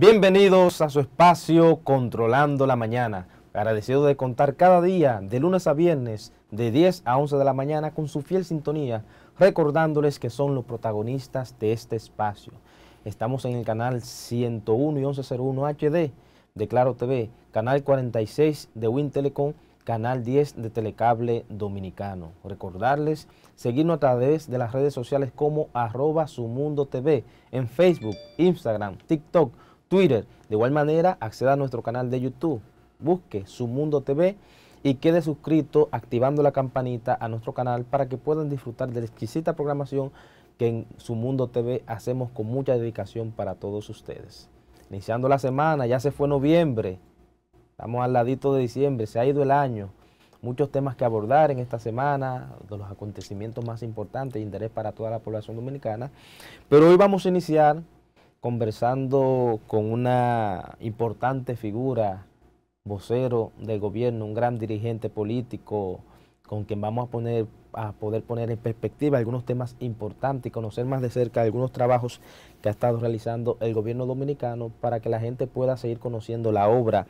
Bienvenidos a su espacio Controlando la Mañana. Agradecido de contar cada día, de lunes a viernes, de 10 a 11 de la mañana, con su fiel sintonía, recordándoles que son los protagonistas de este espacio. Estamos en el canal 101 y 1101 HD de Claro TV, canal 46 de Wintelecom, Telecom, canal 10 de Telecable Dominicano. Recordarles seguirnos a través de las redes sociales como arroba su mundo TV en Facebook, Instagram, TikTok, Twitter. De igual manera, acceda a nuestro canal de YouTube, busque Su Mundo TV y quede suscrito activando la campanita a nuestro canal para que puedan disfrutar de la exquisita programación que en Su Mundo TV hacemos con mucha dedicación para todos ustedes. Iniciando la semana, ya se fue noviembre, estamos al ladito de diciembre, se ha ido el año. Muchos temas que abordar en esta semana, de los acontecimientos más importantes de interés para toda la población dominicana. Pero hoy vamos a iniciar conversando con una importante figura, vocero del gobierno, un gran dirigente político, con quien vamos a, poner, a poder poner en perspectiva algunos temas importantes y conocer más de cerca algunos trabajos que ha estado realizando el gobierno dominicano para que la gente pueda seguir conociendo la obra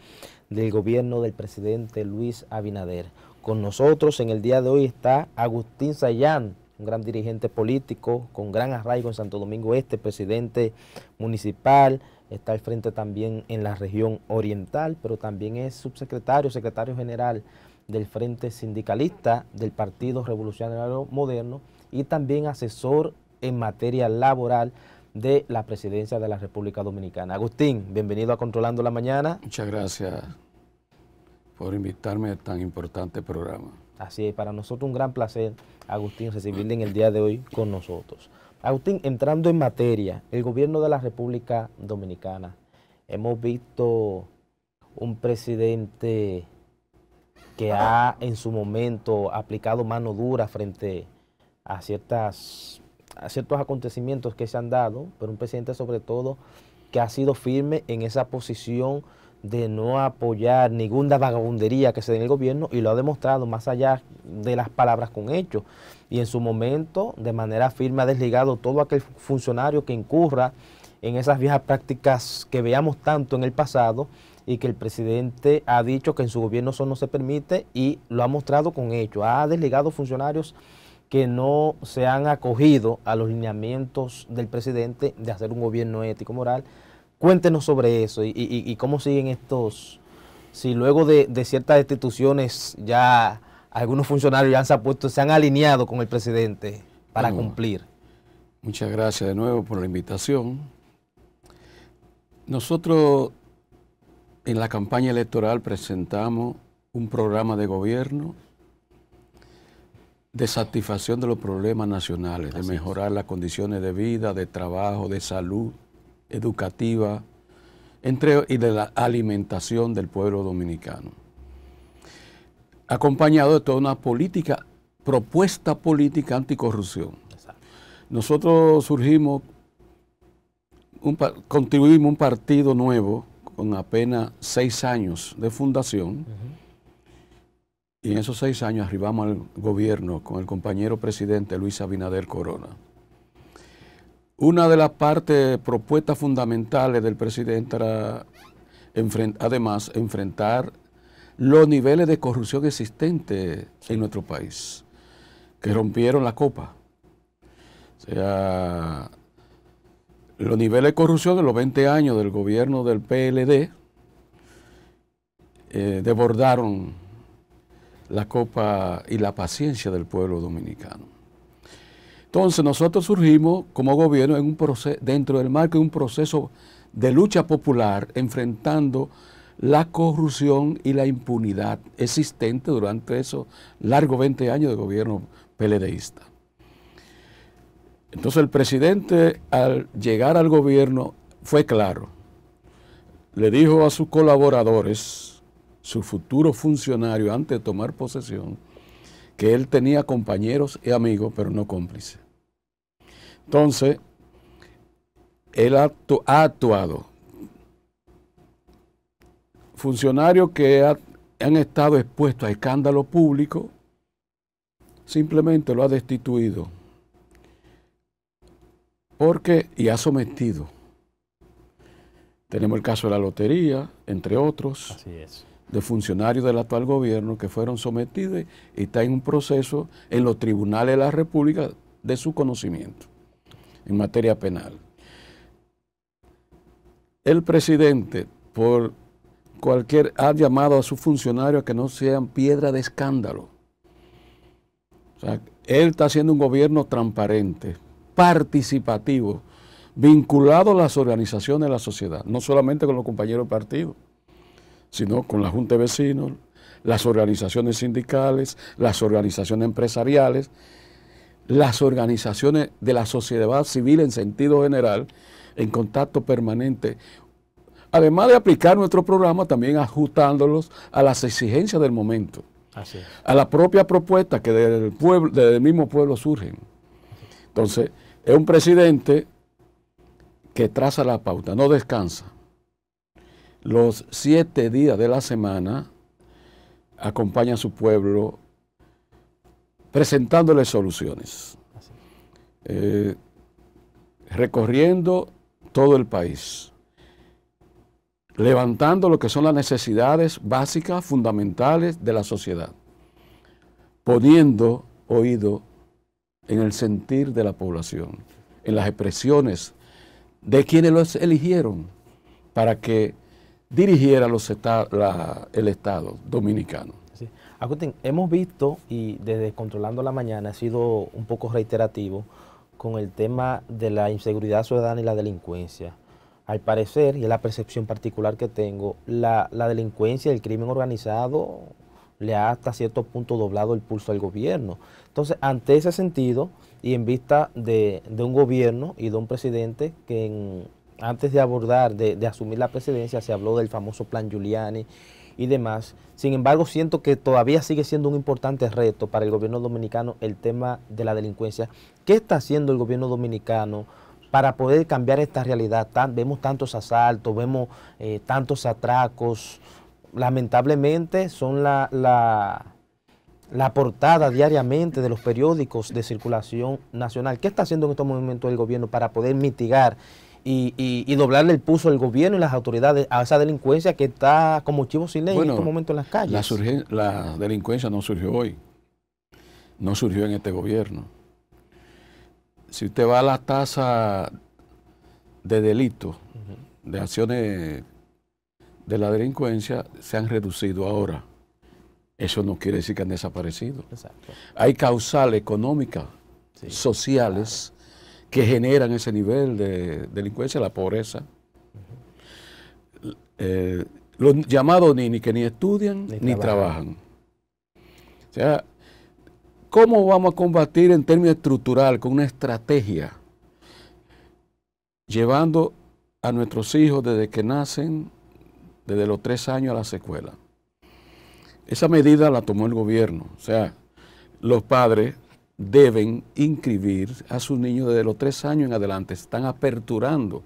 del gobierno del presidente Luis Abinader. Con nosotros en el día de hoy está Agustín Sayán, un gran dirigente político con gran arraigo en Santo Domingo Este, presidente municipal, está al frente también en la región oriental, pero también es subsecretario, secretario general del Frente Sindicalista del Partido Revolucionario Moderno y también asesor en materia laboral de la Presidencia de la República Dominicana. Agustín, bienvenido a Controlando la Mañana. Muchas gracias por invitarme a tan importante programa. Así es, para nosotros un gran placer, Agustín, recibirle en el día de hoy con nosotros. Agustín, entrando en materia, el gobierno de la República Dominicana, hemos visto un presidente que ha en su momento aplicado mano dura frente a, ciertas, a ciertos acontecimientos que se han dado, pero un presidente sobre todo que ha sido firme en esa posición de no apoyar ninguna vagabundería que se dé en el gobierno y lo ha demostrado más allá de las palabras con hechos. Y en su momento, de manera firme, ha desligado todo aquel funcionario que incurra en esas viejas prácticas que veamos tanto en el pasado y que el presidente ha dicho que en su gobierno eso no se permite y lo ha mostrado con hechos. Ha desligado funcionarios que no se han acogido a los lineamientos del presidente de hacer un gobierno ético, moral, Cuéntenos sobre eso y, cómo siguen estos, si luego de, ciertas instituciones ya algunos funcionarios ya se han, alineado con el presidente para mm. cumplir. Muchas gracias de nuevo por la invitación. Nosotros en la campaña electoral presentamos un programa de gobierno de satisfacción de los problemas nacionales, de mejorar las condiciones de vida, de trabajo, de salud, educativa entre, y de la alimentación del pueblo dominicano. Acompañado de toda una política, propuesta política anticorrupción. Nosotros surgimos, un, contribuimos un partido nuevo con apenas seis años de fundación. Y en esos seis años arribamos al gobierno con el compañero presidente Luis Abinader Corona. Una de las partes, propuestas fundamentales del presidente era, además, enfrentar los niveles de corrupción existentes en nuestro país, que rompieron la copa. O sea, los niveles de corrupción de los 20 años del gobierno del PLD eh, desbordaron la copa y la paciencia del pueblo dominicano. Entonces nosotros surgimos como gobierno en un proceso, dentro del marco de un proceso de lucha popular enfrentando la corrupción y la impunidad existente durante esos largos 20 años de gobierno peledeísta. Entonces el presidente al llegar al gobierno fue claro. Le dijo a sus colaboradores, su futuro funcionario antes de tomar posesión, que él tenía compañeros y amigos, pero no cómplices. Entonces, él ha actuado. Funcionarios que han estado expuestos a escándalo público, simplemente lo ha destituido. Porque, y ha sometido. Tenemos el caso de la lotería, entre otros. Así es de funcionarios del actual gobierno que fueron sometidos y está en un proceso en los tribunales de la República de su conocimiento en materia penal. El presidente, por cualquier, ha llamado a sus funcionarios a que no sean piedra de escándalo. O sea, él está haciendo un gobierno transparente, participativo, vinculado a las organizaciones de la sociedad, no solamente con los compañeros del partido sino con la Junta de Vecinos, las organizaciones sindicales, las organizaciones empresariales, las organizaciones de la sociedad civil en sentido general, en contacto permanente. Además de aplicar nuestro programa, también ajustándolos a las exigencias del momento, a la propia propuesta que del, pueblo, del mismo pueblo surgen. Entonces, es un presidente que traza la pauta, no descansa los siete días de la semana acompaña a su pueblo presentándole soluciones, eh, recorriendo todo el país, levantando lo que son las necesidades básicas, fundamentales de la sociedad, poniendo oído en el sentir de la población, en las expresiones de quienes los eligieron para que dirigiera los el Estado dominicano. Agustín, hemos visto, y desde Controlando la Mañana ha sido un poco reiterativo con el tema de la inseguridad ciudadana y la delincuencia. Al parecer, y es la percepción particular que tengo, la, delincuencia y el crimen organizado le ha hasta cierto punto doblado el pulso al gobierno. Entonces, ante ese sentido, y en vista de, de un gobierno y de un presidente que en antes de abordar, de, asumir la presidencia, se habló del famoso plan Giuliani y demás. Sin embargo, siento que todavía sigue siendo un importante reto para el gobierno dominicano el tema de la delincuencia. ¿Qué está haciendo el gobierno dominicano para poder cambiar esta realidad? vemos tantos asaltos, vemos eh, tantos atracos. Lamentablemente son la, la portada diariamente de los periódicos de circulación nacional. ¿Qué está haciendo en estos momentos el gobierno para poder mitigar y, doblarle el pulso del gobierno y las autoridades a esa delincuencia que está como chivo sin ley en estos momento en las calles. La, delincuencia no surgió hoy, no surgió en este gobierno. Si usted va a la tasa de delitos, de acciones de la delincuencia, se han reducido ahora. Eso no quiere decir que han desaparecido. Hay causales económicas, sociales que generan ese nivel de delincuencia, la pobreza. Eh, los llamados ni, que ni estudian ni, trabajan. O sea, ¿cómo vamos a combatir en términos estructural con una estrategia llevando a nuestros hijos desde que nacen, desde los tres años a la secuela? Esa medida la tomó el gobierno. O sea, los padres deben inscribir a sus niños desde los tres años en adelante. Están aperturando.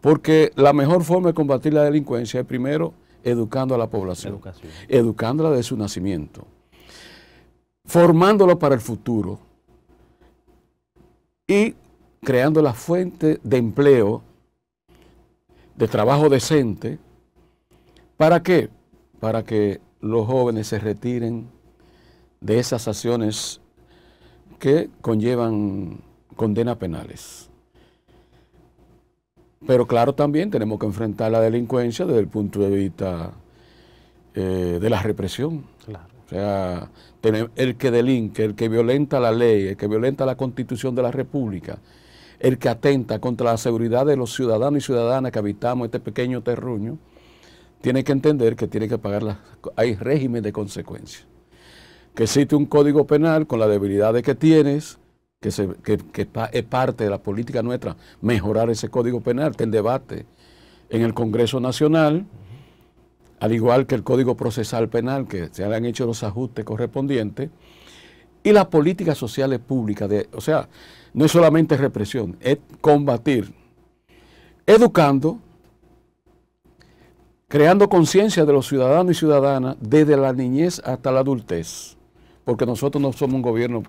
Porque la mejor forma de combatir la delincuencia es primero educando a la población, educándola desde su nacimiento, formándola para el futuro y creando la fuente de empleo, de trabajo decente. ¿Para qué? Para que los jóvenes se retiren de esas acciones que conllevan condenas penales. Pero claro, también tenemos que enfrentar la delincuencia desde el punto de vista eh, de la represión. O sea, el que delinque, el que violenta la ley, el que violenta la constitución de la República, el que atenta contra la seguridad de los ciudadanos y ciudadanas que habitamos este pequeño terruño, tiene que entender que tiene que pagar las, hay régimen de consecuencias que existe un código penal con las debilidades que tienes, que, es parte de la política nuestra, mejorar ese código penal, que en debate en el Congreso Nacional, al igual que el Código Procesal Penal, que se han hecho los ajustes correspondientes, y las políticas sociales públicas, de, o sea, no es solamente represión, es combatir, educando, creando conciencia de los ciudadanos y ciudadanas desde la niñez hasta la adultez porque nosotros no somos un gobierno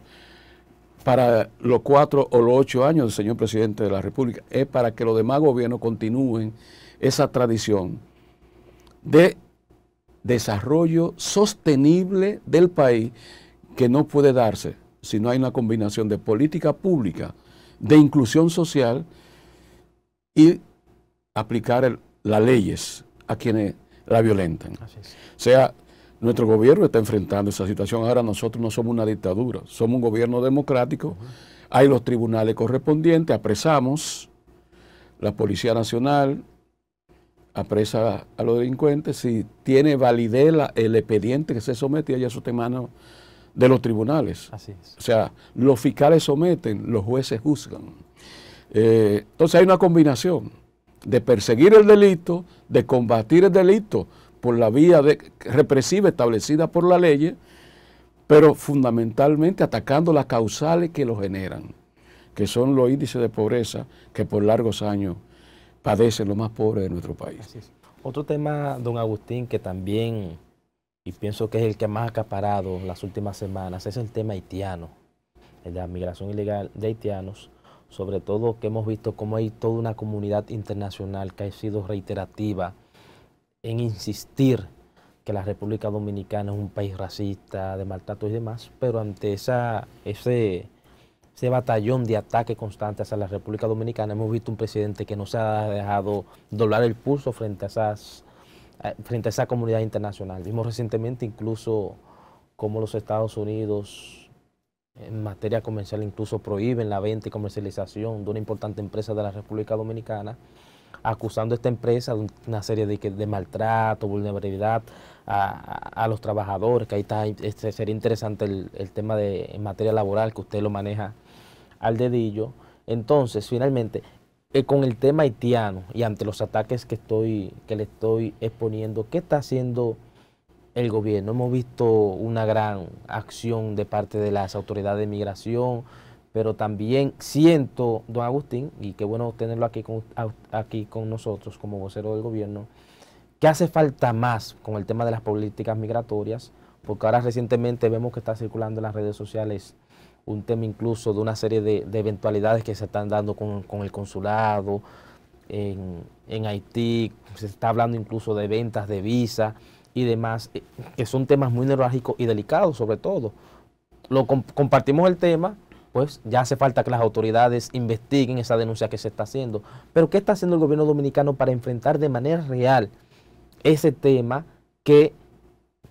para los cuatro o los ocho años del señor presidente de la República, es para que los demás gobiernos continúen esa tradición de desarrollo sostenible del país que no puede darse si no hay una combinación de política pública, de inclusión social y aplicar las leyes a quienes la violentan. O sea, nuestro gobierno está enfrentando esa situación. Ahora nosotros no somos una dictadura, somos un gobierno democrático. Hay los tribunales correspondientes, apresamos la Policía Nacional, apresa a los delincuentes. Si tiene validez el expediente que se somete, ya eso está en manos de los tribunales. Así O sea, los fiscales someten, los jueces juzgan. Eh, entonces hay una combinación de perseguir el delito, de combatir el delito por la vía represiva establecida por la ley, pero fundamentalmente atacando las causales que lo generan, que son los índices de pobreza que por largos años padecen los más pobres de nuestro país. Otro tema, don Agustín, que también, y pienso que es el que más ha acaparado las últimas semanas, es el tema haitiano, el de la migración ilegal de haitianos, sobre todo que hemos visto cómo hay toda una comunidad internacional que ha sido reiterativa en insistir que la República Dominicana es un país racista, de maltrato y demás, pero ante esa, ese, batallón de ataques constantes a la República Dominicana, hemos visto un presidente que no se ha dejado doblar el pulso frente a, esas, eh, frente a esa comunidad internacional. Vimos recientemente incluso cómo los Estados Unidos en materia comercial incluso prohíben la venta y comercialización de una importante empresa de la República Dominicana acusando a esta empresa de una serie de, de maltrato, vulnerabilidad a, los trabajadores, que ahí está, este sería interesante el, tema de en materia laboral, que usted lo maneja al dedillo. Entonces, finalmente, eh, con el tema haitiano y ante los ataques que, estoy, que le estoy exponiendo, ¿qué está haciendo el gobierno? Hemos visto una gran acción de parte de las autoridades de migración, pero también siento, don Agustín, y qué bueno tenerlo aquí con, aquí con nosotros como vocero del gobierno, que hace falta más con el tema de las políticas migratorias, porque ahora recientemente vemos que está circulando en las redes sociales un tema incluso de una serie de, eventualidades que se están dando con, el consulado, en, Haití, se está hablando incluso de ventas de visa y demás, eh, que son temas muy neurálgicos y delicados sobre todo. Lo compartimos el tema, pues ya hace falta que las autoridades investiguen esa denuncia que se está haciendo. Pero ¿qué está haciendo el gobierno dominicano para enfrentar de manera real ese tema que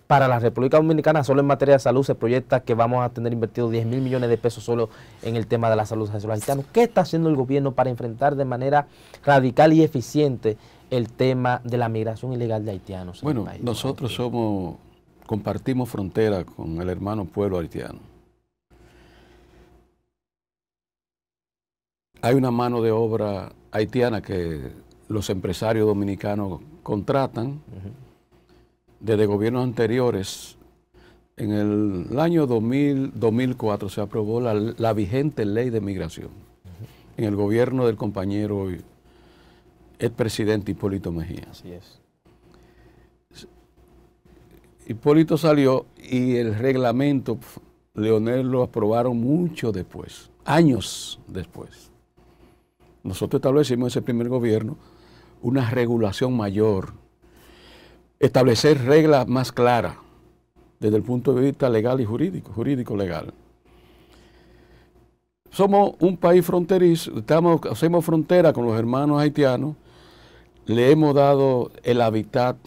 para la República Dominicana solo en materia de salud se proyecta que vamos a tener invertido 10 mil millones de pesos solo en el tema de la salud de los haitianos? ¿Qué está haciendo el gobierno para enfrentar de manera radical y eficiente el tema de la migración ilegal de haitianos? Bueno, nosotros somos, compartimos frontera con el hermano pueblo haitiano hay una mano de obra haitiana que los empresarios dominicanos contratan desde gobiernos anteriores. En el, año 2000, 2004 se aprobó la, vigente ley de migración en el gobierno del compañero el presidente Hipólito Mejía. Así es. Hipólito salió y el reglamento, Leonel lo aprobaron mucho después, años después. Nosotros establecimos ese primer gobierno una regulación mayor, establecer reglas más claras desde el punto de vista legal y jurídico, jurídico-legal. Somos un país fronterizo, estamos, hacemos frontera con los hermanos haitianos, le hemos dado el hábitat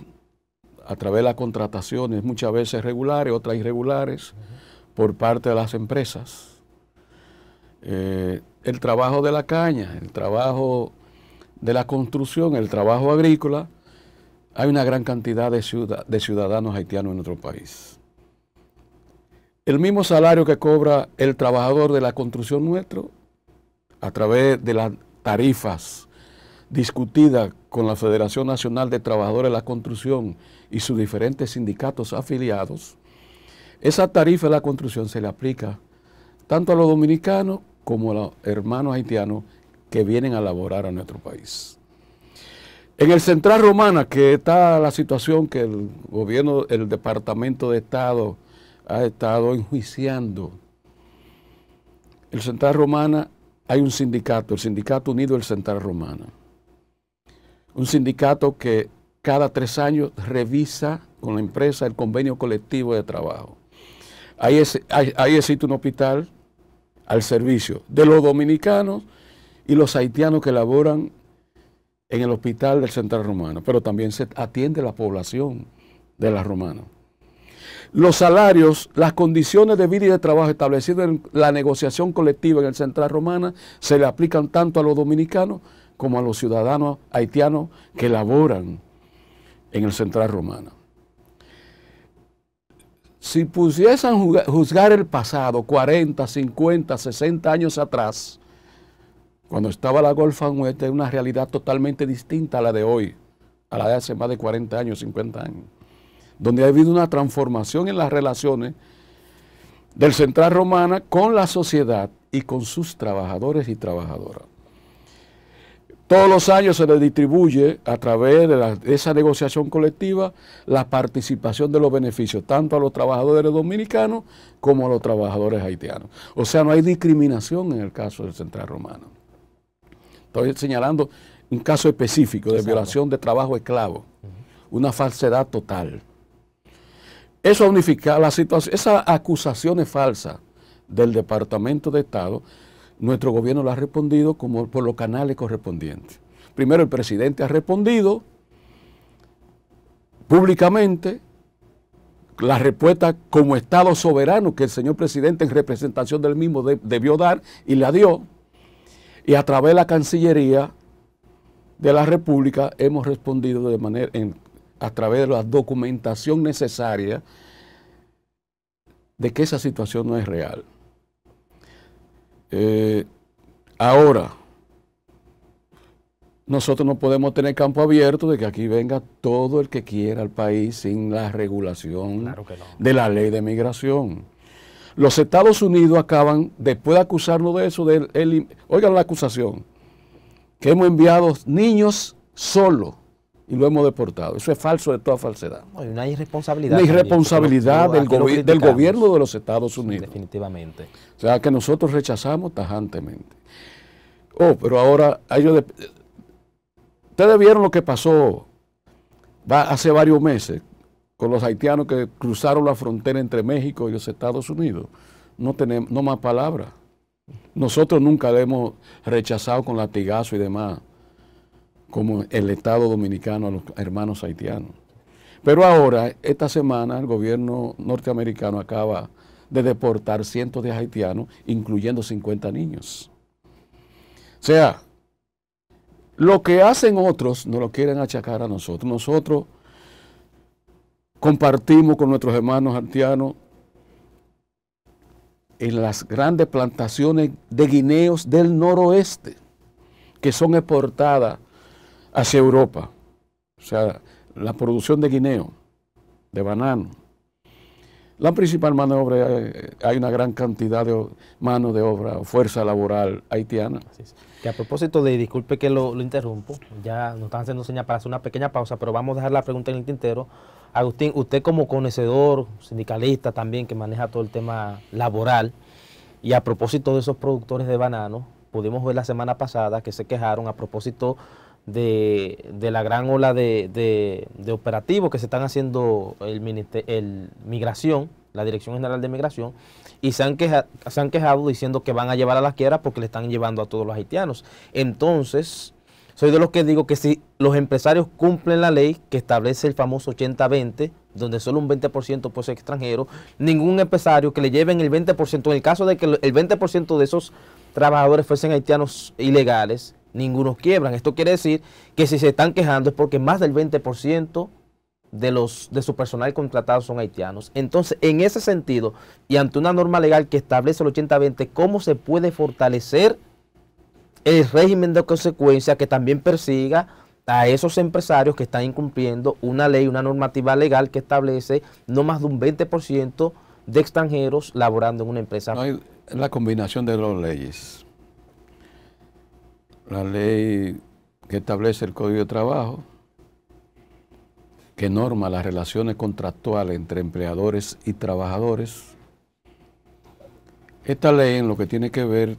a través de las contrataciones, muchas veces regulares, otras irregulares, por parte de las empresas. Eh, el trabajo de la caña, el trabajo de la construcción, el trabajo agrícola, hay una gran cantidad de, ciudadanos haitianos en nuestro país. El mismo salario que cobra el trabajador de la construcción nuestro, a través de las tarifas discutidas con la Federación Nacional de Trabajadores de la Construcción y sus diferentes sindicatos afiliados, esa tarifa de la construcción se le aplica tanto a los dominicanos como los hermanos haitianos que vienen a laborar a nuestro país. En el Central Romana, que está la situación que el gobierno, el Departamento de Estado ha estado enjuiciando, el Central Romana hay un sindicato, el Sindicato Unido del Central Romana. Un sindicato que cada tres años revisa con la empresa el convenio colectivo de trabajo. Ahí, es, ahí, ahí existe un hospital al servicio de los dominicanos y los haitianos que laboran en el hospital del Central Romano, pero también se atiende la población de la Romana. Los salarios, las condiciones de vida y de trabajo establecidas en la negociación colectiva en el Central Romano, se le aplican tanto a los dominicanos como a los ciudadanos haitianos que laboran en el Central Romano si pudiesen juzgar el pasado 40, 50, 60 años atrás, cuando estaba la Golfa Muerte, era una realidad totalmente distinta a la de hoy, a la de hace más de 40 años, 50 años, donde ha habido una transformación en las relaciones del Central Romana con la sociedad y con sus trabajadores y trabajadoras. Todos los años se le distribuye a través de, esa negociación colectiva la participación de los beneficios, tanto a los trabajadores dominicanos como a los trabajadores haitianos. O sea, no hay discriminación en el caso del Central Romano. Estoy señalando un caso específico de violación de trabajo esclavo, una falsedad total. Eso unifica la situación, esas acusaciones falsas del Departamento de Estado nuestro gobierno lo ha respondido como por los canales correspondientes. Primero el presidente ha respondido públicamente la respuesta como Estado soberano que el señor presidente en representación del mismo debió dar y la dio. Y a través de la Cancillería de la República hemos respondido de manera a través de la documentación necesaria de que esa situación no es real. Eh, ahora, nosotros no podemos tener campo abierto de que aquí venga todo el que quiera al país sin la regulación de la ley de migración. Los Estados Unidos acaban, después de acusarnos de eso, oigan la acusación, que hemos enviado niños solos y lo hemos deportado. Eso es falso de toda falsedad. Hay una irresponsabilidad. del, del, gobierno de los Estados Unidos. definitivamente. O sea, que nosotros rechazamos tajantemente. Oh, pero ahora ellos... Ustedes vieron lo que pasó hace varios meses con los haitianos que cruzaron la frontera entre México y los Estados Unidos. No tenemos no más palabras. Nosotros nunca le hemos rechazado con latigazo y demás como el Estado dominicano a los hermanos haitianos. Pero ahora, esta semana, el gobierno norteamericano acaba de deportar cientos de haitianos, incluyendo 50 niños. O sea, lo que hacen otros no lo quieren achacar a nosotros. Nosotros compartimos con nuestros hermanos haitianos en las grandes plantaciones de guineos del noroeste, que son exportadas hacia Europa. O sea, la producción de guineo, de banano. La principal mano de obra, eh, hay una gran cantidad de mano de obra, fuerza laboral haitiana. Que a propósito de, disculpe que lo, interrumpo, ya nos están haciendo señas para hacer una pequeña pausa, pero vamos a dejar la pregunta en el tintero. Agustín, usted como conocedor, sindicalista también, que maneja todo el tema laboral, y a propósito de esos productores de banano, pudimos ver la semana pasada que se quejaron a propósito de, la gran ola de, operativos que se están haciendo el, Migración, la Dirección General de Migración, y se han, se han quejado diciendo que van a llevar a las quiebras porque le están llevando a todos los haitianos. Entonces, soy de los que digo que si los empresarios cumplen la ley que establece el famoso 80-20, donde solo un 20% puede ser extranjero, ningún empresario que le lleven el 20%, en el caso de que el 20% de esos trabajadores fuesen haitianos ilegales, ninguno quiebran. Esto quiere decir que si se están quejando es porque más del 20% de, los, de su personal contratado son haitianos. Entonces, en ese sentido, y ante una norma legal que establece el 80-20, ¿cómo se puede fortalecer el régimen de consecuencia que también persiga a esos empresarios que están incumpliendo una ley, una normativa legal que establece no más de un 20% de extranjeros laborando en una empresa? No la combinación de las leyes la ley que establece el Código de Trabajo, que norma las relaciones contractuales entre empleadores y trabajadores. Esta ley en lo que tiene que ver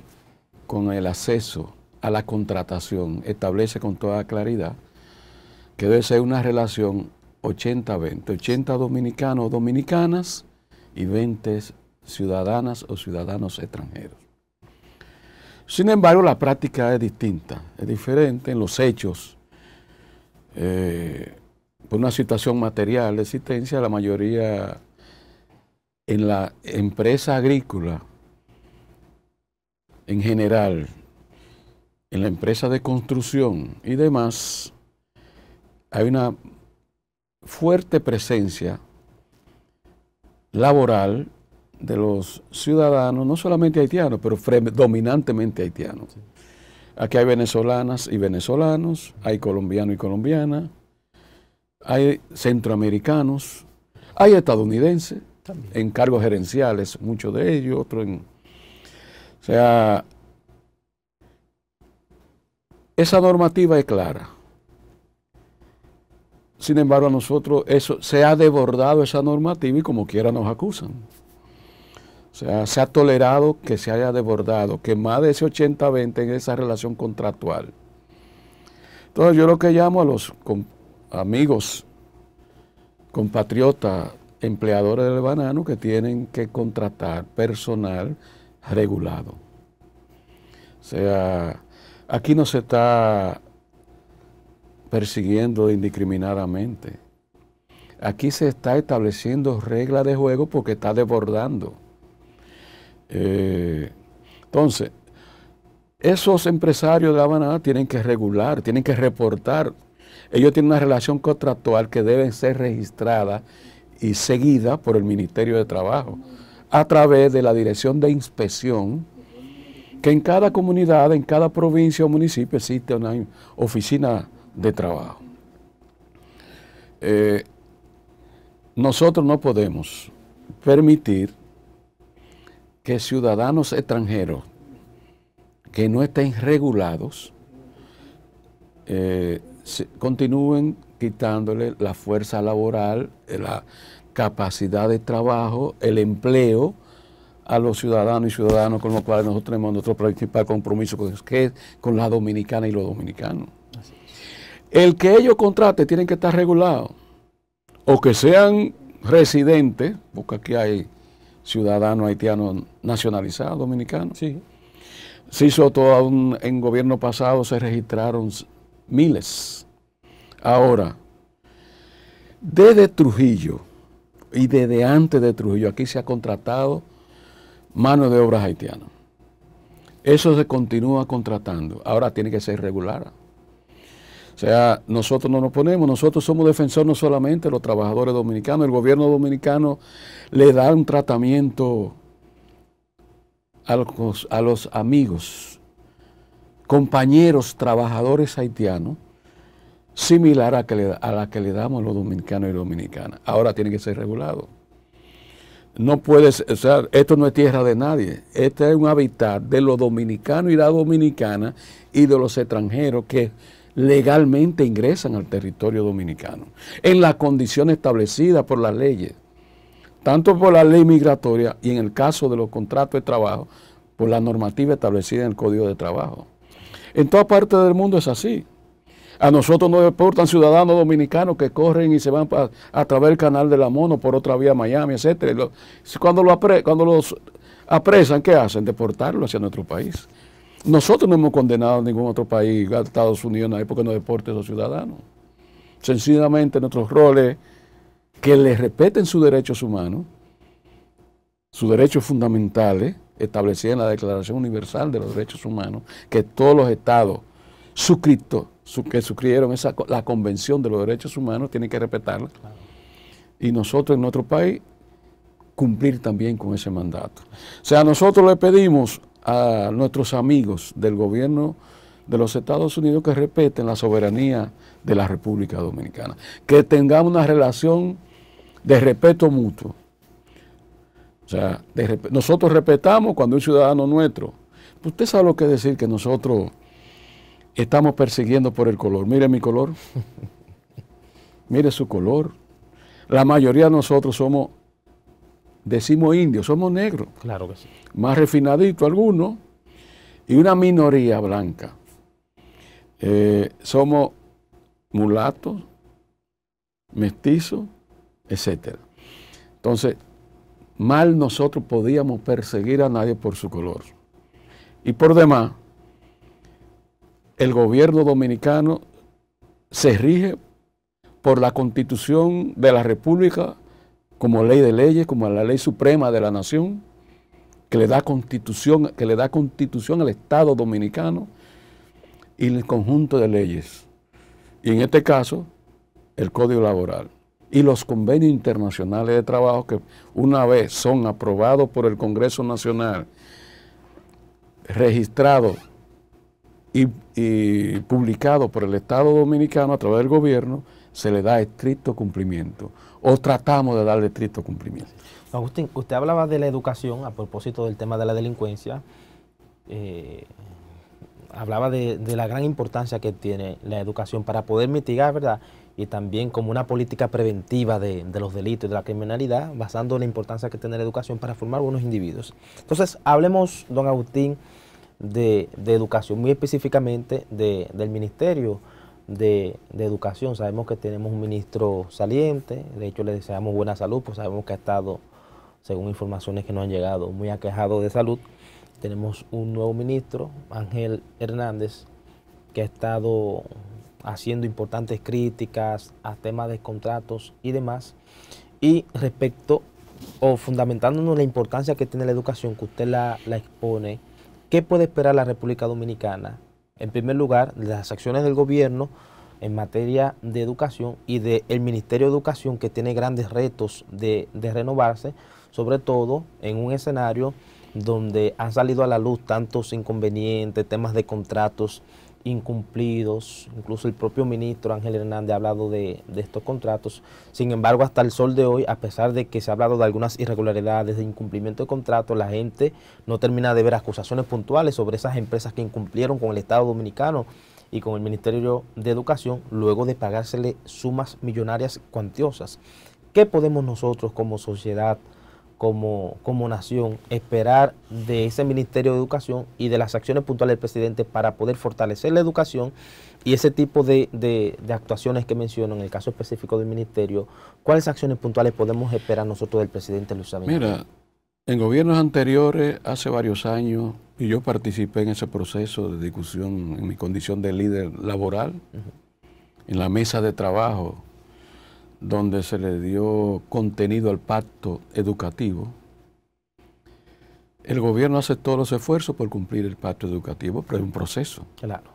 con el acceso a la contratación establece con toda claridad que debe ser una relación 80-20, 80 dominicanos o dominicanas y 20 ciudadanas o ciudadanos extranjeros. Sin embargo, la práctica es distinta, es diferente en los hechos. Eh, por una situación material de existencia, la mayoría en la empresa agrícola, en general, en la empresa de construcción y demás, hay una fuerte presencia laboral de los ciudadanos, no solamente haitianos, pero predominantemente haitianos. Aquí hay venezolanas y venezolanos, hay colombianos y colombianas, hay centroamericanos, hay estadounidenses en cargos gerenciales, muchos de ellos, otros en... O sea, esa normativa es clara. Sin embargo, a nosotros eso, se ha desbordado esa normativa y como quiera nos acusan. O sea, se ha tolerado que se haya desbordado, que más de ese 80-20 en esa relación contractual. Entonces yo lo que llamo a los amigos, compatriotas, empleadores del banano que tienen que contratar personal regulado. O sea, aquí no se está persiguiendo indiscriminadamente. Aquí se está estableciendo reglas de juego porque está desbordando. Eh, entonces, esos empresarios de La tienen que regular, tienen que reportar. Ellos tienen una relación contractual que debe ser registrada y seguida por el Ministerio de Trabajo a través de la Dirección de Inspección, que en cada comunidad, en cada provincia o municipio existe una oficina de trabajo. Eh, nosotros no podemos permitir que ciudadanos extranjeros que no estén regulados eh, continúen quitándole la fuerza laboral, eh, la capacidad de trabajo, el empleo a los ciudadanos y ciudadanas con los cuales nosotros tenemos nuestro principal compromiso, que es con la dominicana y los dominicanos. El que ellos contraten tienen que estar regulados, o que sean residentes, porque aquí hay ciudadano haitiano nacionalizado, dominicano. Sí. Se hizo todo aún en gobierno pasado, se registraron miles. Ahora, desde Trujillo y desde antes de Trujillo, aquí se ha contratado mano de obra haitiana. Eso se continúa contratando. Ahora tiene que ser regular. O sea, nosotros no nos ponemos, nosotros somos defensores no solamente de los trabajadores dominicanos, el gobierno dominicano le da un tratamiento a los, amigos, compañeros, trabajadores haitianos, similar a, la que le damos los dominicanos y dominicanas. Ahora tiene que ser regulado. No puede ser, o sea, esto no es tierra de nadie, este es un hábitat de los dominicanos y la dominicana y de los extranjeros que legalmente ingresan al territorio dominicano, en la condición establecida por las leyes, tanto por la ley migratoria y en el caso de los contratos de trabajo, por la normativa establecida en el Código de Trabajo. En toda parte del mundo es así. A nosotros nos deportan ciudadanos dominicanos que corren y se van a, través del canal de la Mono por otra vía a Miami, etcétera. Cuando, cuando los apresan, ¿qué hacen? Deportarlo hacia nuestro país. Nosotros no hemos condenado a ningún otro país, a Estados Unidos, en la época no deporte a los ciudadanos. Sencillamente nuestros roles, que les respeten sus derechos humanos, sus derechos fundamentales, establecidos en la Declaración Universal de los Derechos Humanos, que todos los estados suscritos, que suscribieron la Convención de los Derechos Humanos, tienen que respetarla. Y nosotros en nuestro país cumplir también con ese mandato. O sea, nosotros le pedimos a nuestros amigos del gobierno de los Estados Unidos que respeten la soberanía de la República Dominicana, que tengamos una relación de respeto mutuo. O sea, nosotros respetamos cuando un ciudadano nuestro, usted sabe lo que decir que nosotros estamos persiguiendo por el color. Mire mi color, mire su color. La mayoría de nosotros somos decimos indios, somos negros. Claro que sí. Más refinadito algunos y una minoría blanca. Eh, somos mulatos, mestizos, etc. Entonces, mal nosotros podíamos perseguir a nadie por su color. Y por demás, el gobierno dominicano se rige por la constitución de la República como ley de leyes, como la ley suprema de la nación, que le da constitución, que le da constitución al Estado dominicano y el conjunto de leyes. Y en este caso, el Código Laboral y los convenios internacionales de trabajo que una vez son aprobados por el Congreso Nacional, registrados y, y publicados por el Estado Dominicano a través del gobierno, se le da estricto cumplimiento o tratamos de darle estricto cumplimiento. Don Agustín, usted hablaba de la educación a propósito del tema de la delincuencia. Eh, hablaba de, la gran importancia que tiene la educación para poder mitigar, ¿verdad? Y también como una política preventiva de, los delitos y de la criminalidad, basando la importancia que tiene la educación para formar buenos individuos. Entonces, hablemos, don Agustín, de educación, muy específicamente del ministerio de, educación. Sabemos que tenemos un ministro saliente, de hecho le deseamos buena salud, pues sabemos que ha estado, según informaciones que nos han llegado, muy aquejado de salud. Tenemos un nuevo ministro, Ángel Hernández, que ha estado haciendo importantes críticas a temas de contratos y demás. Y respecto o fundamentándonos la importancia que tiene la educación, que usted la, la expone, ¿qué puede esperar la República Dominicana en primer lugar, las acciones del gobierno en materia de educación y del Ministerio de Educación que tiene grandes retos de, renovarse, sobre todo en un escenario donde han salido a la luz tantos inconvenientes, temas de contratos incumplidos, incluso el propio ministro Ángel Hernández ha hablado de, estos contratos. Sin embargo, hasta el sol de hoy, a pesar de que se ha hablado de algunas irregularidades, de incumplimiento de contratos, la gente no termina de ver acusaciones puntuales sobre esas empresas que incumplieron con el Estado Dominicano y con el Ministerio de Educación luego de pagársele sumas millonarias cuantiosas. ¿Qué podemos nosotros como sociedad como, nación esperar de ese Ministerio de Educación y de las acciones puntuales del presidente para poder fortalecer la educación y ese tipo de, actuaciones que menciono en el caso específico del ministerio, ¿cuáles acciones puntuales podemos esperar nosotros del presidente Luis Abinader? Mira, en gobiernos anteriores, hace varios años, y yo participé en ese proceso de discusión en mi condición de líder laboral, en la mesa de trabajo donde se le dio contenido al pacto educativo. El gobierno hace todos los esfuerzos por cumplir el pacto educativo, pero es un proceso. Claro.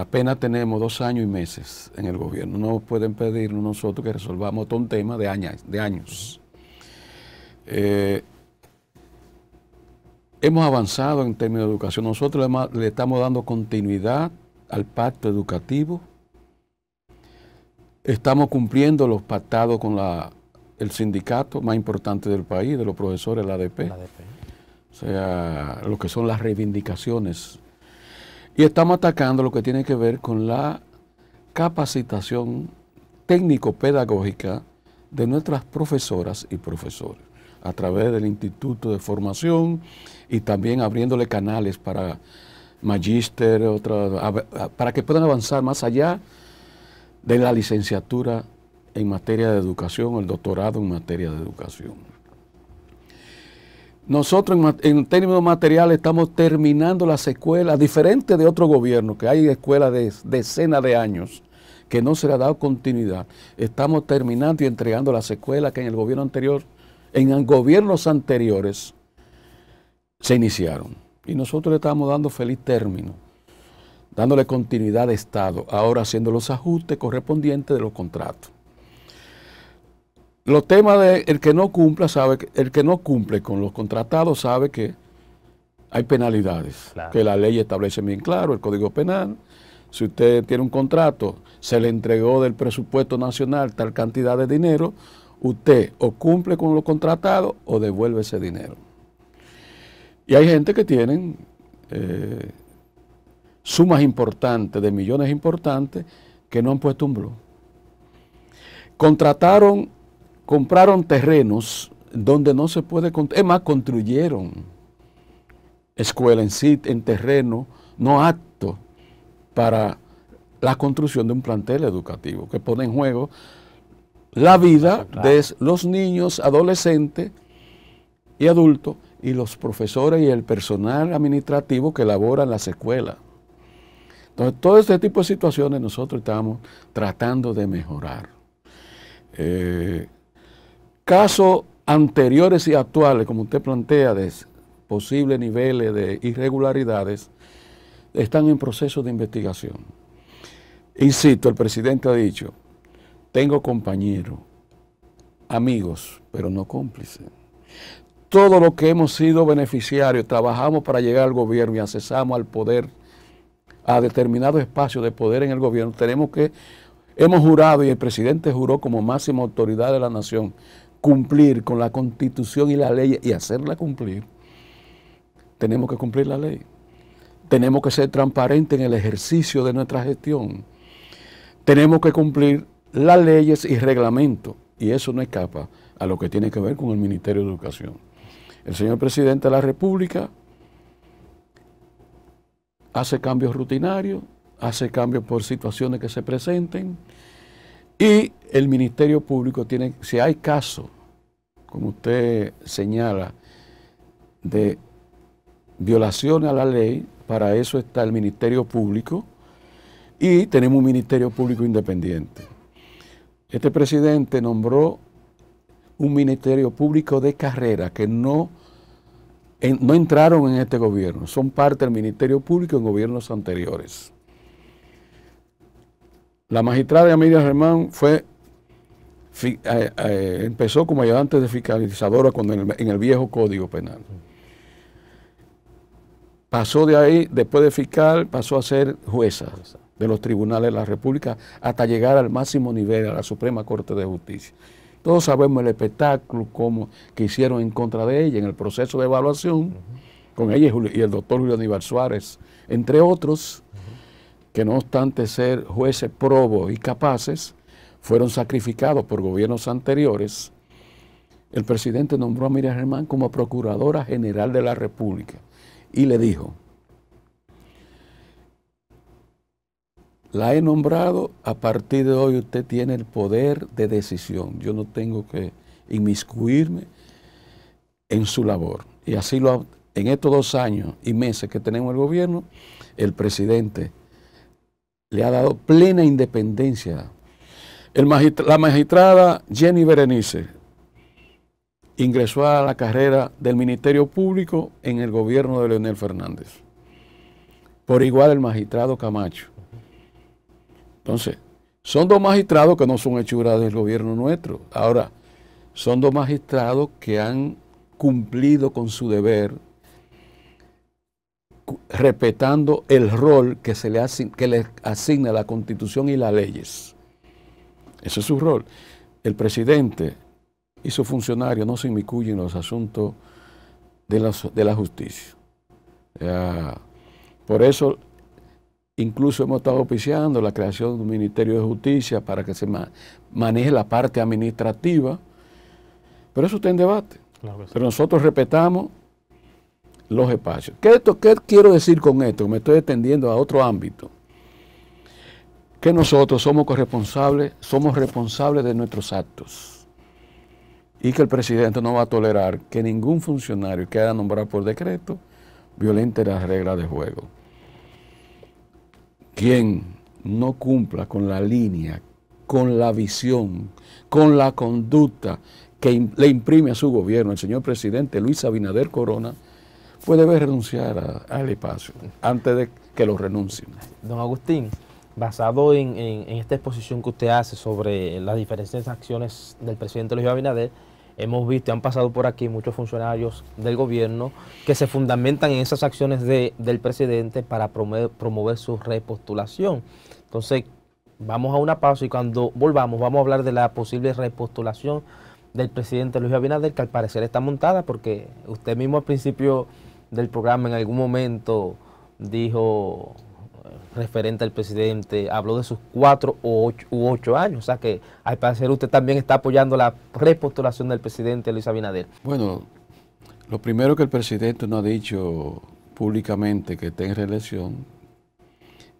apenas tenemos dos años y meses en el gobierno. No pueden pedirnos nosotros que resolvamos todo un tema de años. Eh, hemos avanzado en términos de educación. Nosotros le estamos dando continuidad al pacto educativo Estamos cumpliendo los pactados con el sindicato más importante del país, de los profesores, la ADP. O sea, lo que son las reivindicaciones. Y estamos atacando lo que tiene que ver con la capacitación técnico-pedagógica de nuestras profesoras y profesores a través del Instituto de Formación y también abriéndole canales para magíster, para que puedan avanzar más allá de la licenciatura en materia de educación, el doctorado en materia de educación. Nosotros en, términos materiales estamos terminando las escuelas, diferente de otro gobierno, que hay escuelas de decenas de años que no se le ha dado continuidad. Estamos terminando y entregando las escuelas que en el gobierno anterior, en gobiernos anteriores, se iniciaron. Y nosotros le estamos dando feliz término dándole continuidad de Estado, ahora haciendo los ajustes correspondientes de los contratos. Los temas de el que no cumpla sabe el que no cumple con los contratados sabe que hay penalidades, que la ley establece bien claro, el Código Penal. Si usted tiene un contrato, se le entregó del presupuesto nacional tal cantidad de dinero, usted o cumple con los contratados o devuelve ese dinero. Y hay gente que tiene... Eh, sumas importantes, de millones importantes, que no han puesto un blog. Contrataron, compraron terrenos donde no se puede Es más, construyeron escuela en sitio, en terreno, no apto para la construcción de un plantel educativo que pone en juego la vida de los niños, adolescentes y adultos y los profesores y el personal administrativo que labora en las escuelas. Entonces, todo este tipo de situaciones nosotros estamos tratando de mejorar. Eh, casos anteriores y actuales, como usted plantea, de posibles niveles de irregularidades, están en proceso de investigación. Insisto, el presidente ha dicho, tengo compañeros, amigos, pero no cómplices. Todo lo que hemos sido beneficiarios, trabajamos para llegar al gobierno y accesamos al poder a determinado espacio de poder en el gobierno, tenemos que, hemos jurado y el presidente juró como máxima autoridad de la nación, cumplir con la constitución y la ley y hacerla cumplir, tenemos que cumplir la ley. Tenemos que ser transparentes en el ejercicio de nuestra gestión. Tenemos que cumplir las leyes y reglamentos. Y eso no escapa a lo que tiene que ver con el Ministerio de Educación. El señor presidente de la República hace cambios rutinarios, hace cambios por situaciones que se presenten y el Ministerio Público tiene, si hay caso, como usted señala, de violación a la ley, para eso está el Ministerio Público y tenemos un Ministerio Público independiente. Este presidente nombró un Ministerio Público de carrera que no no entraron en este gobierno, son parte del Ministerio Público en gobiernos anteriores. La magistrada Emilia Germán fue, eh, eh, empezó como ayudante de fiscalizadora en el viejo Código Penal. Pasó de ahí, después de fiscal, pasó a ser jueza de los tribunales de la República hasta llegar al máximo nivel, a la Suprema Corte de Justicia. Todos sabemos el espectáculo como, que hicieron en contra de ella en el proceso de evaluación, con ella y el doctor Julio Aníbal Suárez, entre otros, que no obstante ser jueces probos y capaces, fueron sacrificados por gobiernos anteriores. El presidente nombró a Miriam Germán como Procuradora General de la República y le dijo, La he nombrado, a partir de hoy usted tiene el poder de decisión. Yo no tengo que inmiscuirme en su labor. Y así lo ha, en estos dos años y meses que tenemos el gobierno, el presidente le ha dado plena independencia. la magistrada Jenny Berenice ingresó a la carrera del Ministerio Público en el gobierno de Leonel Fernández. Por igual el magistrado Camacho. Entonces, son dos magistrados que no son hechuras del gobierno nuestro. Ahora, son dos magistrados que han cumplido con su deber, respetando el rol que se le, asigna, que asigna la constitución y las leyes. Ese es su rol. El presidente y sus funcionario no se inmiscuyen en los asuntos de la, justicia. por eso Incluso hemos estado oficiando la creación de un Ministerio de Justicia para que se maneje la parte administrativa. Pero eso está en debate. Pero nosotros respetamos los espacios. ¿Qué, esto, ¿Qué quiero decir con esto? Me estoy extendiendo a otro ámbito. Que nosotros somos corresponsables, somos responsables de nuestros actos. Y que el presidente no va a tolerar que ningún funcionario que haya nombrado por decreto violente las reglas de juego. Quien no cumpla con la línea, con la visión, con la conducta que le imprime a su gobierno el señor presidente Luis Abinader Corona, puede ver renunciar al espacio antes de que lo renuncie. Don Agustín, basado en, esta exposición que usted hace sobre las diferentes acciones del presidente Luis Abinader, Hemos visto, han pasado por aquí muchos funcionarios del gobierno que se fundamentan en esas acciones del presidente para promover, promover su repostulación. Entonces, vamos a una pausa y cuando volvamos vamos a hablar de la posible repostulación del presidente Luis Abinader, que al parecer está montada porque usted mismo al principio del programa en algún momento dijo referente al presidente, habló de sus cuatro u ocho, años. O sea que al parecer usted también está apoyando la repostulación del presidente Luis Abinader. Bueno, lo primero que el presidente no ha dicho públicamente que está en reelección,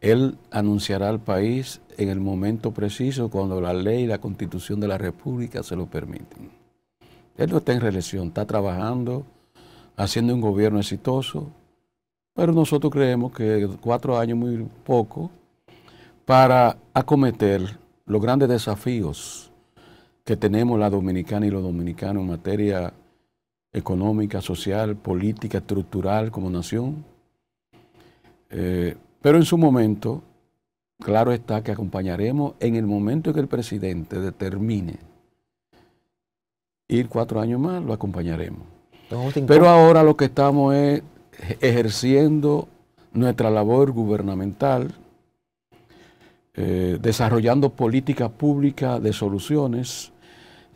él anunciará al país en el momento preciso cuando la ley y la constitución de la república se lo permiten. Él no está en reelección, está trabajando, haciendo un gobierno exitoso, pero nosotros creemos que cuatro años muy poco para acometer los grandes desafíos que tenemos la dominicana y los dominicanos en materia económica, social, política, estructural como nación. Eh, pero en su momento, claro está que acompañaremos en el momento en que el presidente determine ir cuatro años más, lo acompañaremos. Pero ahora lo que estamos es ejerciendo nuestra labor gubernamental, eh, desarrollando políticas públicas de soluciones,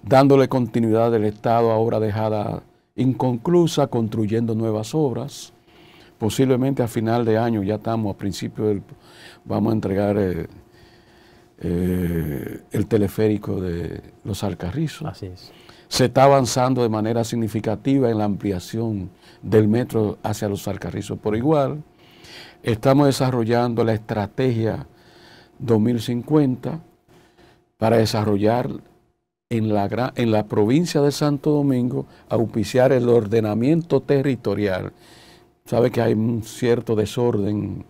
dándole continuidad al Estado ahora obra dejada inconclusa, construyendo nuevas obras. Posiblemente a final de año, ya estamos a principio del, vamos a entregar eh, eh, el teleférico de los Alcarrizos. Así es. Se está avanzando de manera significativa en la ampliación del metro hacia los Alcarrizos por igual. Estamos desarrollando la estrategia 2050 para desarrollar en la, en la provincia de Santo Domingo, auspiciar el ordenamiento territorial. Sabe que hay un cierto desorden,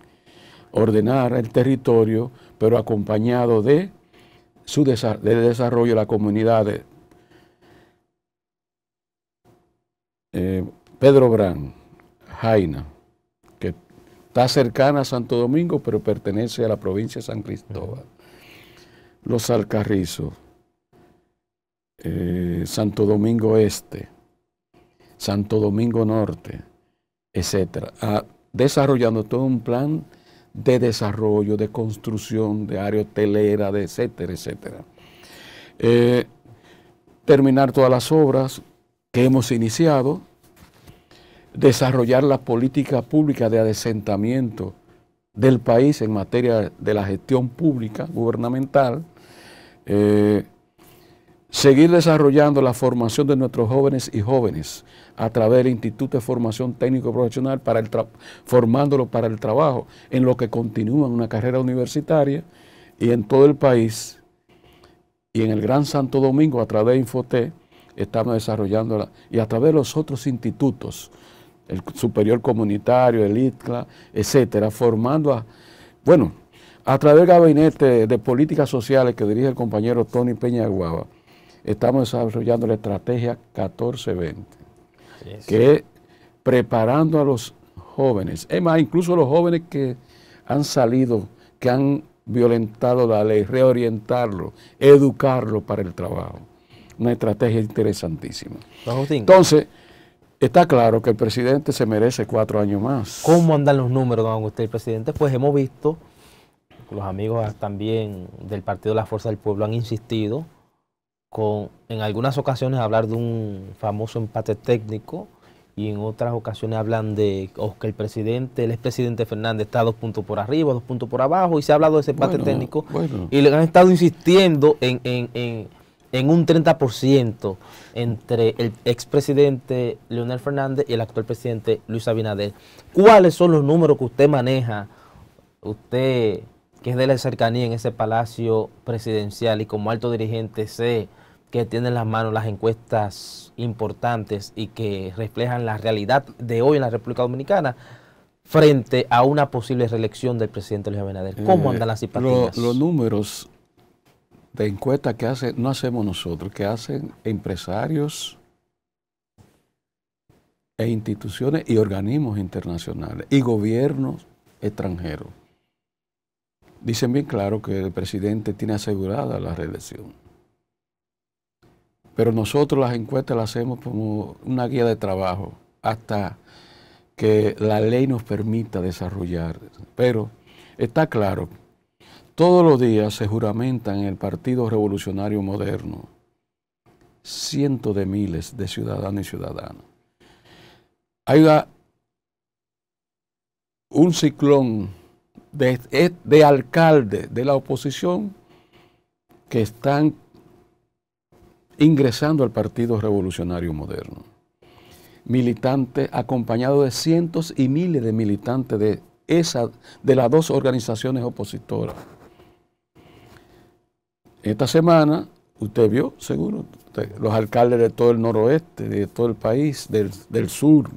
ordenar el territorio, pero acompañado de su desarrollo de las comunidades Eh, Pedro Gran, Jaina, que está cercana a Santo Domingo, pero pertenece a la provincia de San Cristóbal. Los Alcarrizos, eh, Santo Domingo Este, Santo Domingo Norte, etc. Ah, desarrollando todo un plan de desarrollo, de construcción de área hotelera, etcétera, etcétera. Eh, terminar todas las obras, que hemos iniciado, desarrollar la política pública de adesentamiento del país en materia de la gestión pública gubernamental, eh, seguir desarrollando la formación de nuestros jóvenes y jóvenes a través del Instituto de Formación Técnico Profesional, para el formándolos para el trabajo, en lo que continúa una carrera universitaria y en todo el país y en el Gran Santo Domingo a través de Infotec, estamos desarrollando y a través de los otros institutos, el superior comunitario, el ITCLA, etcétera, formando a, bueno, a través del gabinete de políticas sociales que dirige el compañero Tony Peña Peñaguaba, estamos desarrollando la estrategia 1420, que es preparando a los jóvenes, es más, incluso los jóvenes que han salido, que han violentado la ley, reorientarlo, educarlo para el trabajo una estrategia interesantísima. Entonces, está claro que el presidente se merece cuatro años más. ¿Cómo andan los números, don Agustín, presidente? Pues hemos visto, los amigos también del Partido de la Fuerza del Pueblo han insistido con, en algunas ocasiones, hablar de un famoso empate técnico y en otras ocasiones hablan de oh, que el presidente, el expresidente Fernández está dos puntos por arriba, dos puntos por abajo, y se ha hablado de ese empate técnico, y le han estado insistiendo en, en en un 30% entre el expresidente Leonel Fernández y el actual presidente Luis Abinader. ¿Cuáles son los números que usted maneja, usted que es de la cercanía en ese palacio presidencial y como alto dirigente sé que tiene en las manos las encuestas importantes y que reflejan la realidad de hoy en la República Dominicana? frente a una posible reelección del presidente Luis Abinader. ¿Cómo eh, andan las simpatías? los números de encuestas que hace, no hacemos nosotros, que hacen empresarios e instituciones y organismos internacionales y gobiernos extranjeros. Dicen bien claro que el presidente tiene asegurada la reelección. Pero nosotros las encuestas las hacemos como una guía de trabajo hasta que la ley nos permita desarrollar. Pero está claro todos los días se juramentan en el Partido Revolucionario Moderno cientos de miles de ciudadanos y ciudadanas. Hay un ciclón de, eh, alcaldes de la oposición que están ingresando al Partido Revolucionario Moderno. Militantes acompañados de cientos y miles de militantes de, esa, de las dos organizaciones opositoras. Esta semana, usted vio, seguro, los alcaldes de todo el noroeste, de todo el país, del, sur.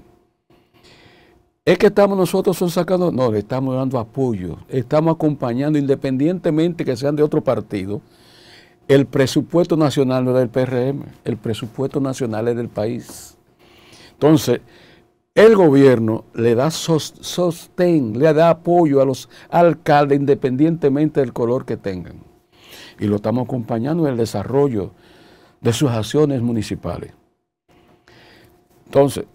Es que estamos nosotros son sacando, no, le estamos dando apoyo, estamos acompañando independientemente que sean de otro partido. El presupuesto nacional no del PRM, el presupuesto nacional es del país. Entonces, el gobierno le da sostén, le da apoyo a los alcaldes independientemente del color que tengan y lo estamos acompañando en el desarrollo de sus acciones municipales. Entonces,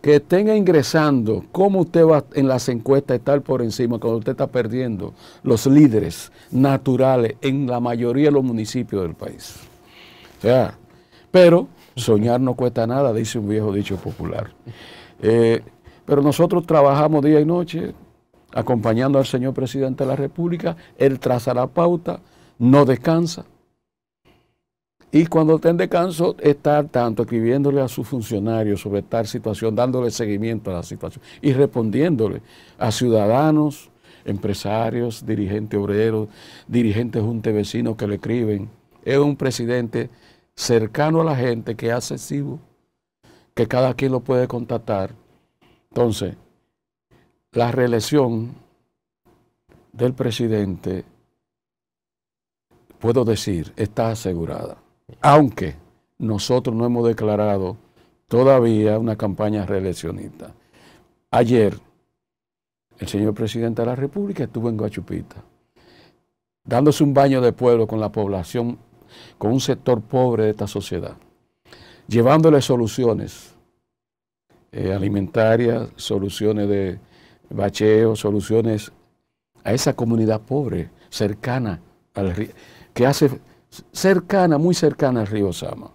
que estén ingresando, cómo usted va en las encuestas estar tal por encima, cuando usted está perdiendo los líderes naturales en la mayoría de los municipios del país. O pero soñar no cuesta nada, dice un viejo dicho popular. Eh, pero nosotros trabajamos día y noche, acompañando al señor presidente de la República, él traza la pauta, no descansa. Y cuando está en descanso, está tanto, escribiéndole a sus funcionarios sobre tal situación, dándole seguimiento a la situación y respondiéndole a ciudadanos, empresarios, dirigentes obreros, dirigentes junte vecinos que le escriben. Es un presidente cercano a la gente, que es accesivo, que cada quien lo puede contactar. Entonces, la reelección del presidente, puedo decir, está asegurada. Aunque nosotros no hemos declarado todavía una campaña reeleccionista. Ayer, el señor presidente de la República estuvo en Guachupita, dándose un baño de pueblo con la población, con un sector pobre de esta sociedad, llevándole soluciones eh, alimentarias, soluciones de bacheo, soluciones a esa comunidad pobre, cercana al río, que hace cercana, muy cercana al río Sama.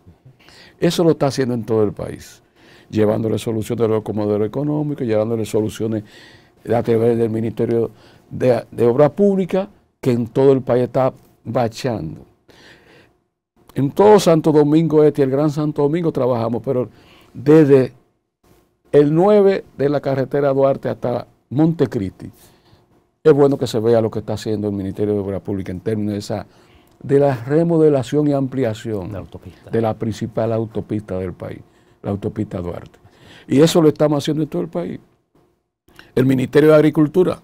Eso lo está haciendo en todo el país, llevándole soluciones de lo económico, llevándole soluciones a través del Ministerio de, de Obra Pública, que en todo el país está bacheando. En todo Santo Domingo Este el Gran Santo Domingo trabajamos, pero desde el 9 de la carretera Duarte hasta Montecristi, es bueno que se vea lo que está haciendo el Ministerio de Obras Públicas en términos de esa de la remodelación y ampliación la autopista. de la principal autopista del país, la autopista Duarte. Y eso lo estamos haciendo en todo el país. El Ministerio de Agricultura,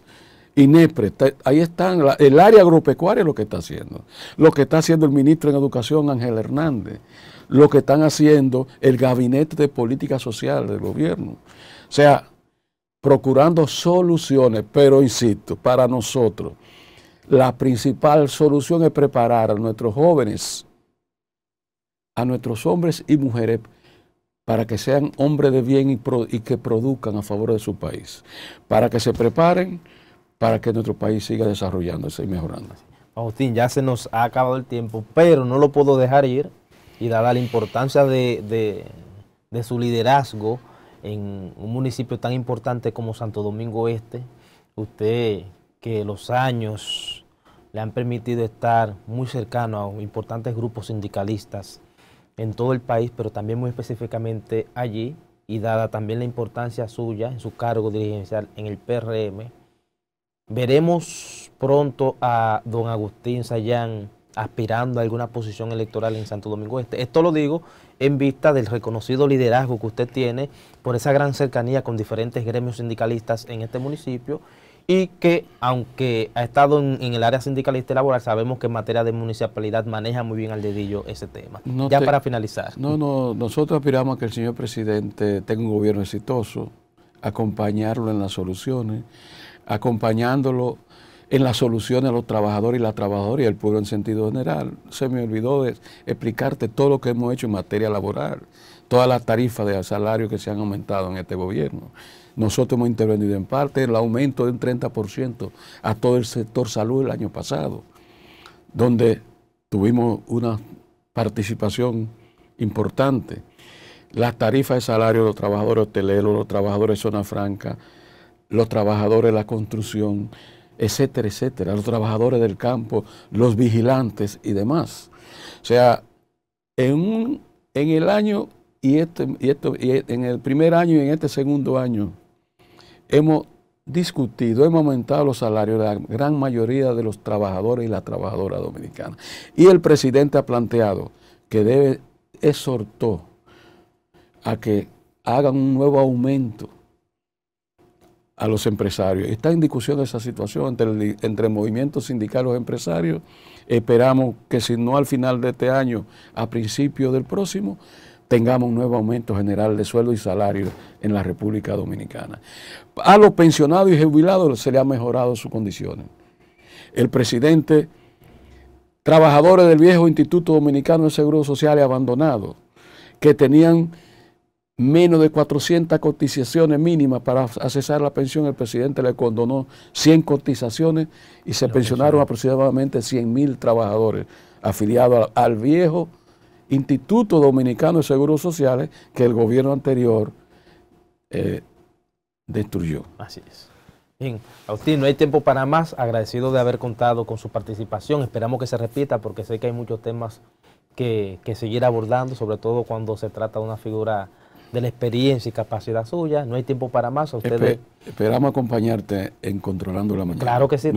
INEPRE, ahí están, el área agropecuaria es lo que está haciendo, lo que está haciendo el ministro de Educación, Ángel Hernández, lo que están haciendo el Gabinete de Política Social del gobierno. O sea, procurando soluciones, pero insisto, para nosotros la principal solución es preparar a nuestros jóvenes, a nuestros hombres y mujeres, para que sean hombres de bien y, que produzcan a favor de su país, para que se preparen, para que nuestro país siga desarrollándose y mejorando. Agustín, ya se nos ha acabado el tiempo, pero no lo puedo dejar ir y dada la importancia de su liderazgo en un municipio tan importante como Santo Domingo Este, usted que los años le han permitido estar muy cercano a importantes grupos sindicalistas en todo el país, pero también muy específicamente allí, y dada también la importancia suya en su cargo dirigencial en el PRM, veremos pronto a don Agustín Sayán aspirando a alguna posición electoral en Santo Domingo Este. Esto lo digo en vista del reconocido liderazgo que usted tiene por esa gran cercanía con diferentes gremios sindicalistas en este municipio y que aunque ha estado en, el área sindicalista y laboral, sabemos que en materia de municipalidad maneja muy bien al dedillo ese tema. ya para finalizar. No, no, nosotros aspiramos a que el señor presidente tenga un gobierno exitoso, acompañarlo en las soluciones, acompañándolo en las soluciones a los trabajadores y las trabajadoras y al pueblo en sentido general. Se me olvidó de explicarte todo lo que hemos hecho en materia laboral, todas las tarifas de salario que se han aumentado en este gobierno. Nosotros hemos intervenido en parte el aumento de un 30% a todo el sector salud el año pasado, donde tuvimos una participación importante. Las tarifas de salario de los trabajadores hoteleros, los trabajadores de zona franca, los trabajadores de la construcción, etcétera, etcétera, los trabajadores del campo, los vigilantes y demás. O sea, en, el año y, este, esto, e, en el primer año y en este segundo año hemos discutido, hemos aumentado los salarios de la gran mayoría de los trabajadores y la trabajadora dominicana. Y el presidente ha planteado que debe, exhortó a que hagan un nuevo aumento a los empresarios. Está en discusión esa situación entre el, movimiento sindical y los empresarios. Esperamos que si no al final de este año, a principios del próximo, tengamos un nuevo aumento general de sueldo y salario en la República Dominicana. A los pensionados y jubilados se le han mejorado sus condiciones. El presidente, trabajadores del viejo Instituto Dominicano de Seguro Social abandonado que tenían menos de 400 cotizaciones mínimas para accesar la pensión, el presidente le condonó 100 cotizaciones y se pensionaron aproximadamente 100 mil trabajadores afiliados al, viejo Instituto Dominicano de Seguros Sociales que el gobierno anterior eh, destruyó. Así es. Bien, Agustín, no hay tiempo para más. Agradecido de haber contado con su participación. Esperamos que se repita porque sé que hay muchos temas que, que seguir abordando, sobre todo cuando se trata de una figura de la experiencia y capacidad suya. No hay tiempo para más. Ustedes... esperamos acompañarte en Controlando la Mañana. Claro que sí,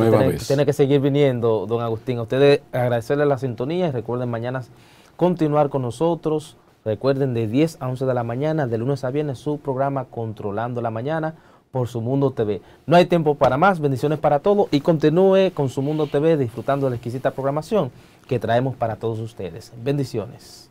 tiene, que seguir viniendo, don Agustín. A ustedes agradecerles la sintonía y recuerden mañana continuar con nosotros. Recuerden de 10 a 11 de la mañana, de lunes a viernes, su programa Controlando la Mañana por Su Mundo TV. No hay tiempo para más, bendiciones para todos y continúe con Su Mundo TV disfrutando de la exquisita programación que traemos para todos ustedes. Bendiciones.